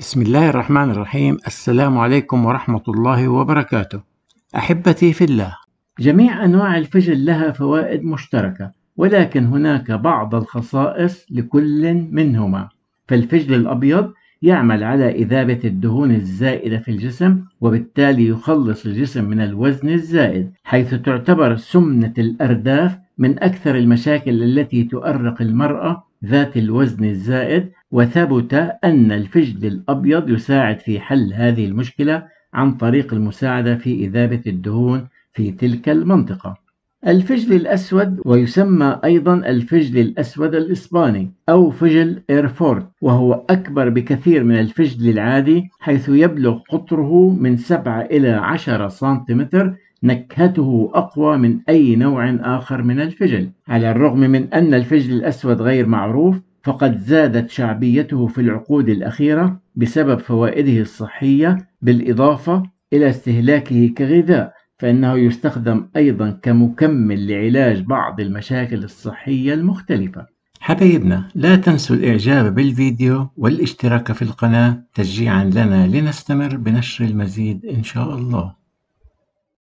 بسم الله الرحمن الرحيم السلام عليكم ورحمة الله وبركاته أحبتي في الله جميع أنواع الفجل لها فوائد مشتركة ولكن هناك بعض الخصائص لكل منهما فالفجل الأبيض يعمل على إذابة الدهون الزائدة في الجسم وبالتالي يخلص الجسم من الوزن الزائد حيث تعتبر سمنة الأرداف من أكثر المشاكل التي تؤرق المرأة ذات الوزن الزائد وثبت أن الفجل الأبيض يساعد في حل هذه المشكلة عن طريق المساعدة في إذابة الدهون في تلك المنطقة. الفجل الأسود ويسمى أيضا الفجل الأسود الإسباني أو فجل إيرفورد وهو أكبر بكثير من الفجل العادي حيث يبلغ قطره من 7 إلى 10 سنتيمتر نكهته أقوى من أي نوع آخر من الفجل، على الرغم من أن الفجل الأسود غير معروف، فقد زادت شعبيته في العقود الأخيرة بسبب فوائده الصحية، بالإضافة إلى استهلاكه كغذاء، فإنه يستخدم أيضا كمكمل لعلاج بعض المشاكل الصحية المختلفة. حبايبنا لا تنسوا الإعجاب بالفيديو والاشتراك في القناة تشجيعا لنا لنستمر بنشر المزيد إن شاء الله